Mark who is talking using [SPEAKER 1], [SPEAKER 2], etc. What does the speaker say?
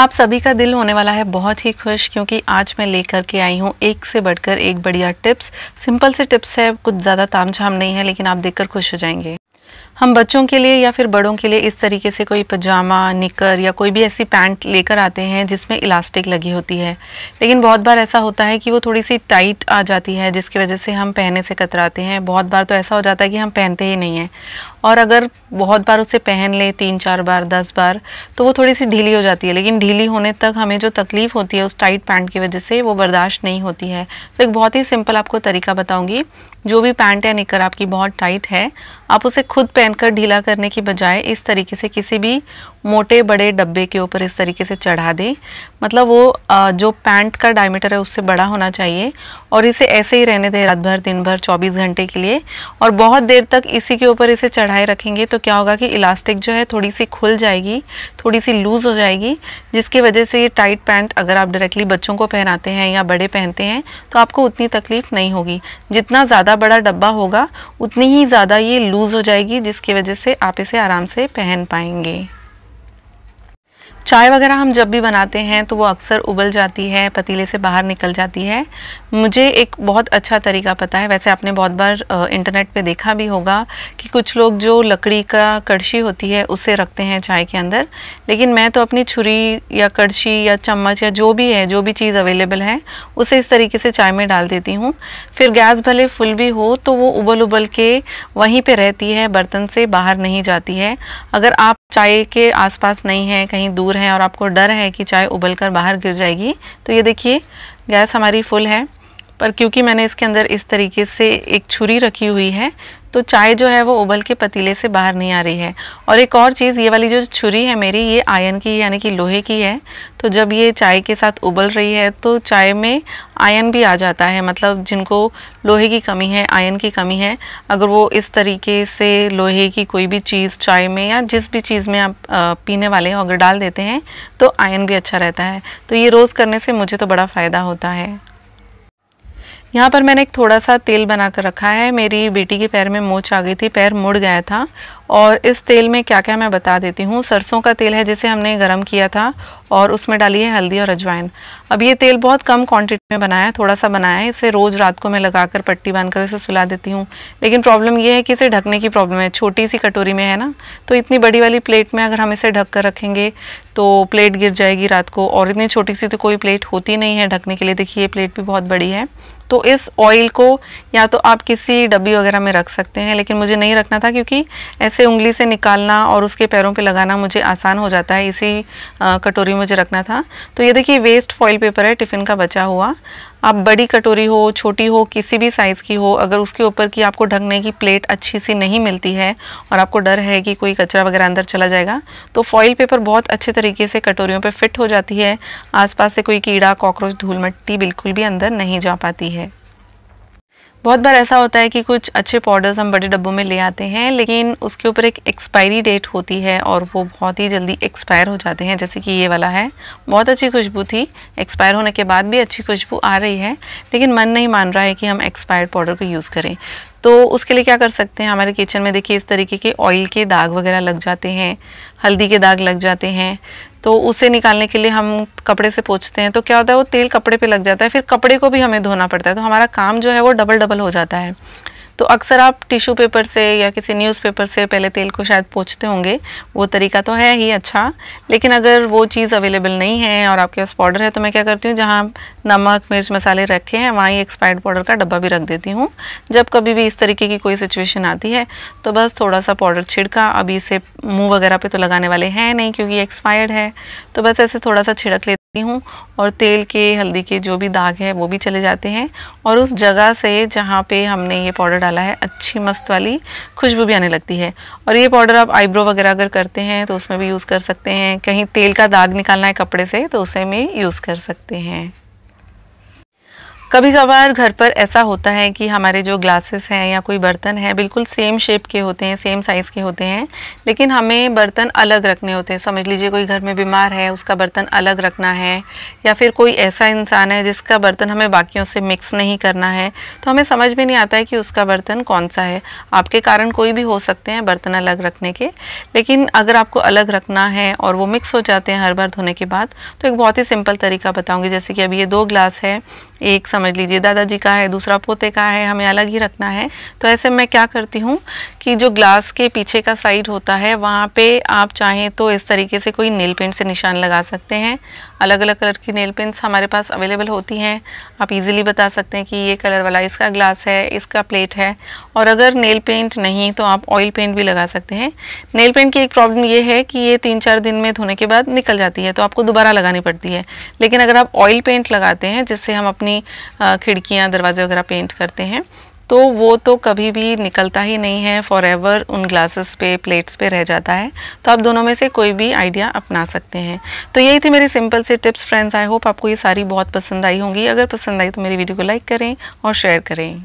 [SPEAKER 1] आप सभी का दिल होने वाला है बहुत ही खुश क्योंकि आज मैं लेकर के आई हूँ एक से बढ़कर एक बढ़िया टिप्स सिंपल से टिप्स है कुछ ज़्यादा तामझाम नहीं है लेकिन आप देखकर खुश हो जाएंगे हम बच्चों के लिए या फिर बड़ों के लिए इस तरीके से कोई पजामा निकर या कोई भी ऐसी पैंट लेकर आते हैं जिसमें इलास्टिक लगी होती है लेकिन बहुत बार ऐसा होता है कि वो थोड़ी सी टाइट आ जाती है जिसकी वजह से हम पहने से कतराते हैं बहुत बार तो ऐसा हो जाता है कि हम पहनते ही नहीं हैं और अगर बहुत बार उसे पहन ले तीन चार बार दस बार तो वो थोड़ी सी ढीली हो जाती है लेकिन ढीली होने तक हमें जो तकलीफ़ होती है उस टाइट पैंट की वजह से वो बर्दाश्त नहीं होती है तो एक बहुत ही सिंपल आपको तरीका बताऊंगी जो भी पैंट या निकर आपकी बहुत टाइट है आप उसे खुद पहनकर ढीला करने की बजाय इस तरीके से किसी भी मोटे बड़े डब्बे के ऊपर इस तरीके से चढ़ा दें मतलब वो जो पैंट का डायमीटर है उससे बड़ा होना चाहिए और इसे ऐसे ही रहने दें रात भर दिन भर 24 घंटे के लिए और बहुत देर तक इसी के ऊपर इसे चढ़ाए रखेंगे तो क्या होगा कि इलास्टिक जो है थोड़ी सी खुल जाएगी थोड़ी सी लूज़ हो जाएगी जिसकी वजह से ये टाइट पैंट अगर आप डायरेक्टली बच्चों को पहनाते हैं या बड़े पहनते हैं तो आपको उतनी तकलीफ़ नहीं होगी जितना ज़्यादा बड़ा डब्बा होगा उतनी ही ज़्यादा ये लूज़ हो जाएगी जिसकी वजह से आप इसे आराम से पहन पाएंगे चाय वगैरह हम जब भी बनाते हैं तो वो अक्सर उबल जाती है पतीले से बाहर निकल जाती है मुझे एक बहुत अच्छा तरीका पता है वैसे आपने बहुत बार इंटरनेट पे देखा भी होगा कि कुछ लोग जो लकड़ी का कड़छी होती है उसे रखते हैं चाय के अंदर लेकिन मैं तो अपनी छुरी या कड़छी या चम्मच या जो भी है जो भी चीज़ अवेलेबल है उसे इस तरीके से चाय में डाल देती हूँ फिर गैस भले फुल भी हो तो वो उबल उबल के वहीं पर रहती है बर्तन से बाहर नहीं जाती है अगर आप चाय के आसपास नहीं हैं कहीं दूर दूर हैं और आपको डर है कि चाय उबल कर बाहर गिर जाएगी तो ये देखिए गैस हमारी फुल है पर क्योंकि मैंने इसके अंदर इस तरीके से एक छुरी रखी हुई है तो चाय जो है वो उबल के पतीले से बाहर नहीं आ रही है और एक और चीज़ ये वाली जो छुरी है मेरी ये आयन की यानी कि लोहे की है तो जब ये चाय के साथ उबल रही है तो चाय में आयन भी आ जाता है मतलब जिनको लोहे की कमी है आयन की कमी है अगर वो इस तरीके से लोहे की कोई भी चीज़ चाय में या जिस भी चीज़ में आप पीने वाले हैं अगर डाल देते हैं तो आयन भी अच्छा रहता है तो ये रोज़ करने से मुझे तो बड़ा फ़ायदा होता है यहाँ पर मैंने एक थोड़ा सा तेल बना कर रखा है मेरी बेटी के पैर में मोच आ गई थी पैर मुड़ गया था और इस तेल में क्या क्या मैं बता देती हूँ सरसों का तेल है जिसे हमने गर्म किया था और उसमें डाली है हल्दी और अजवाइन अब ये तेल बहुत कम क्वांटिटी में बनाया है थोड़ा सा बनाया है इसे रोज़ रात को मैं लगाकर पट्टी बांधकर इसे सुला देती हूँ लेकिन प्रॉब्लम ये है कि इसे ढकने की प्रॉब्लम है छोटी सी कटोरी में है ना तो इतनी बड़ी वाली प्लेट में अगर हम इसे ढक कर रखेंगे तो प्लेट गिर जाएगी रात को और इतनी छोटी सी तो कोई प्लेट होती नहीं है ढकने के लिए देखिए ये प्लेट भी बहुत बड़ी है तो इस ऑयल को या तो आप किसी डब्बी वगैरह में रख सकते हैं लेकिन मुझे नहीं रखना था क्योंकि ऐसे से उंगली से निकालना और उसके पैरों पे लगाना मुझे आसान हो जाता है इसी कटोरी मुझे रखना था तो ये देखिए वेस्ट फॉइल पेपर है टिफ़िन का बचा हुआ आप बड़ी कटोरी हो छोटी हो किसी भी साइज़ की हो अगर उसके ऊपर की आपको ढकने की प्लेट अच्छी सी नहीं मिलती है और आपको डर है कि कोई कचरा वगैरह अंदर चला जाएगा तो फॉइल पेपर बहुत अच्छे तरीके से कटोरियों पर फिट हो जाती है आसपास से कोई कीड़ा कॉकरोच धूल मट्टी बिल्कुल भी अंदर नहीं जा पाती है बहुत बार ऐसा होता है कि कुछ अच्छे पाउडर्स हम बड़े डब्बों में ले आते हैं लेकिन उसके ऊपर एक एक्सपायरी डेट होती है और वो बहुत ही जल्दी एक्सपायर हो जाते हैं जैसे कि ये वाला है बहुत अच्छी खुशबू थी एक्सपायर होने के बाद भी अच्छी खुशबू आ रही है लेकिन मन नहीं मान रहा है कि हम एक्सपायर्ड पाउडर को यूज़ करें तो उसके लिए क्या कर सकते हैं हमारे किचन में देखिए इस तरीके के ऑयल के दाग वगैरह लग जाते हैं हल्दी के दाग लग जाते हैं तो उसे निकालने के लिए हम कपड़े से पोछते हैं तो क्या होता है वो तेल कपड़े पे लग जाता है फिर कपड़े को भी हमें धोना पड़ता है तो हमारा काम जो है वो डबल डबल हो जाता है तो अक्सर आप टिश्यू पेपर से या किसी न्यूज़पेपर से पहले तेल को शायद पोछते होंगे वो तरीका तो है ही अच्छा लेकिन अगर वो चीज़ अवेलेबल नहीं है और आपके पास पाउडर है तो मैं क्या करती हूँ जहाँ नमक मिर्च मसाले रखे हैं वहाँ ही एक्सपायर्ड पाउडर का डब्बा भी रख देती हूँ जब कभी भी इस तरीके की कोई सिचुएशन आती है तो बस थोड़ा सा पाउडर छिड़का अभी इसे मुँह वगैरह पर तो लगाने वाले हैं नहीं क्योंकि एक्सपायर्ड है तो बस ऐसे थोड़ा सा छिड़क लेते हूँ और तेल के हल्दी के जो भी दाग है वो भी चले जाते हैं और उस जगह से जहाँ पे हमने ये पाउडर डाला है अच्छी मस्त वाली खुशबू भी आने लगती है और ये पाउडर आप आईब्रो वगैरह अगर करते हैं तो उसमें भी यूज़ कर सकते हैं कहीं तेल का दाग निकालना है कपड़े से तो उसे में यूज़ कर सकते हैं कभी कभार घर पर ऐसा होता है कि हमारे जो ग्लासेस हैं या कोई बर्तन है बिल्कुल सेम शेप के होते हैं सेम साइज़ के होते हैं लेकिन हमें बर्तन अलग रखने होते हैं समझ लीजिए कोई घर में बीमार है उसका बर्तन अलग रखना है या फिर कोई ऐसा इंसान है जिसका बर्तन हमें बाकियों से मिक्स नहीं करना है तो हमें समझ में नहीं आता है कि उसका बर्तन कौन सा है आपके कारण कोई भी हो सकते हैं बर्तन अलग रखने के लेकिन अगर आपको अलग रखना है और वो मिक्स हो जाते हैं हर बार धोने के बाद तो एक बहुत ही सिंपल तरीका बताऊँगी जैसे कि अभी ये दो ग्लास है एक सम समझ लीजिए दादाजी का है दूसरा पोते का है हमें अलग ही रखना है तो ऐसे मैं क्या करती हूँ कि जो ग्लास के पीछे का साइड होता है वहाँ पे आप चाहें तो इस तरीके से कोई नेल पेंट से निशान लगा सकते हैं अलग अलग कलर की नेल पेंट्स हमारे पास अवेलेबल होती हैं आप इजीली बता सकते हैं कि ये कलर वाला इसका ग्लास है इसका प्लेट है और अगर नेल पेंट नहीं तो आप ऑयल पेंट भी लगा सकते हैं नेल पेंट की एक प्रॉब्लम ये है कि ये तीन चार दिन में धोने के बाद निकल जाती है तो आपको दोबारा लगानी पड़ती है लेकिन अगर आप ऑयल पेंट लगाते हैं जिससे हम अपनी खिड़कियाँ दरवाजे वगैरह पेंट करते हैं तो वो तो कभी भी निकलता ही नहीं है फॉर एवर उन ग्लासेस पे प्लेट्स पे रह जाता है तो आप दोनों में से कोई भी आइडिया अपना सकते हैं तो यही थी मेरी सिंपल से टिप्स फ्रेंड्स आई होप आपको ये सारी बहुत पसंद आई होंगी अगर पसंद आई तो मेरी वीडियो को लाइक करें और शेयर करें